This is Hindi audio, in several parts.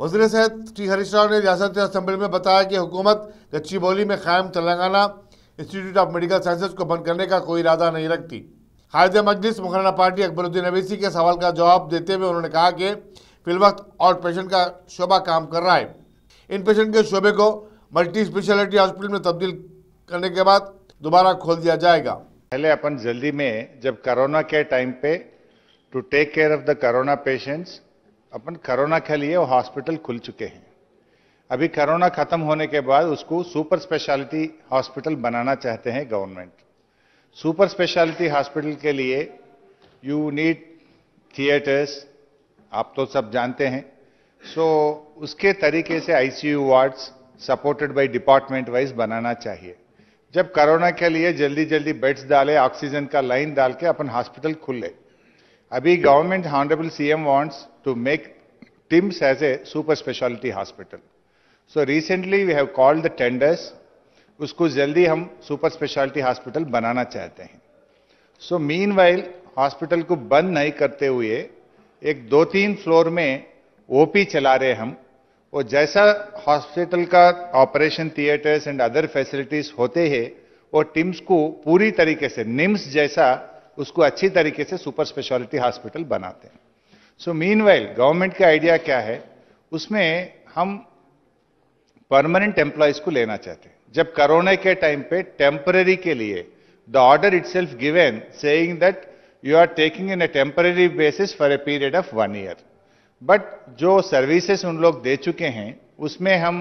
वजीर सेहत टी हरीश राव ने रियासत असम्बली में बताया कि हुकूमत कच्ची बोली में कायम Telangana institute of medical sciences को बंद करने का कोई इरादा नहीं रखती हायद मजलिस मुखाना पार्टी अकबरुद्दीन अवेसी के सवाल का जवाब देते हुए उन्होंने कहा कि फिलवक्त और पेशेंट का शोबा काम कर रहा है इन पेशेंट के शोबे को मल्टी स्पेशलिटी हॉस्पिटल में तब्दील करने के बाद दोबारा खोल दिया जाएगा पहले अपन जल्दी में जब कोरोना के टाइम पे to take care of the corona patients अपन कोरोना के लिए वो हॉस्पिटल खुल चुके हैं अभी कोरोना खत्म होने के बाद उसको सुपर स्पेशलिटी हॉस्पिटल बनाना चाहते हैं गवर्नमेंट सुपर स्पेशलिटी हॉस्पिटल के लिए यू नीड थिएटर्स आप तो सब जानते हैं सो so, उसके तरीके से ICU wards supported by department wise बनाना चाहिए जब कोरोना के लिए जल्दी जल्दी बेड्स डाले ऑक्सीजन का लाइन डाल के अपन हॉस्पिटल ले अभी government honourable CM wants to make TIMS as a super speciality hospital so recently we have called the tenders उसको जल्दी हम सुपर स्पेशलिटी हॉस्पिटल बनाना चाहते हैं सो मीन वाइल हॉस्पिटल को बंद नहीं करते हुए एक दो तीन फ्लोर में ओपी चला रहे हम वो जैसा हॉस्पिटल का operation theatres and other facilities होते हैं वो टिम्स को पूरी तरीके से निम्स जैसा उसको अच्छी तरीके से सुपर स्पेशलिटी हॉस्पिटल बनाते हैं सो मीन वाइल गवर्नमेंट का आइडिया क्या है उसमें हम परमानेंट एम्प्लॉयज को लेना चाहते हैं जब कोरोना के टाइम पे टेम्पररी के लिए the order itself given saying that you are taking in a temporary basis for a period of one year but जो सर्विसेज उन लोग दे चुके हैं उसमें हम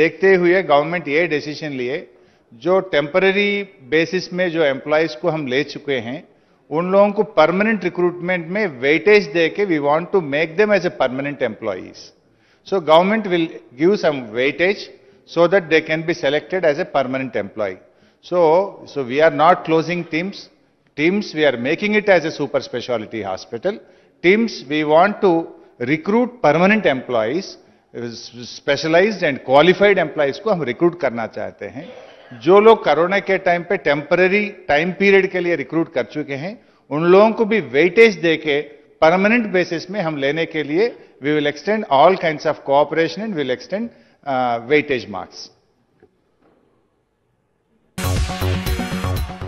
देखते हुए गवर्नमेंट ये डिसीजन लिए जो टेम्पररी बेसिस में जो एम्प्लॉयज को हम ले चुके हैं उन लोगों को परमानेंट रिक्रूटमेंट में वेटेज दे के we want to make them as a permanent employees so government will give some weightage so that they can be selected as a permanent employee so so we are not closing TIMS TIMS we are making it as a super speciality hospital TIMS we want to recruit permanent employees specialise and qualified employees को हम रिक्रूट करना चाहते हैं जो लोग कोरोना के टाइम पे टेम्पररी टाइम पीरियड के लिए रिक्रूट कर चुके हैं उन लोगों को भी वेटेज दे के परमानेंट बेसिस में हम लेने के लिए we will extend all kind of cooperation and will extend weightage marks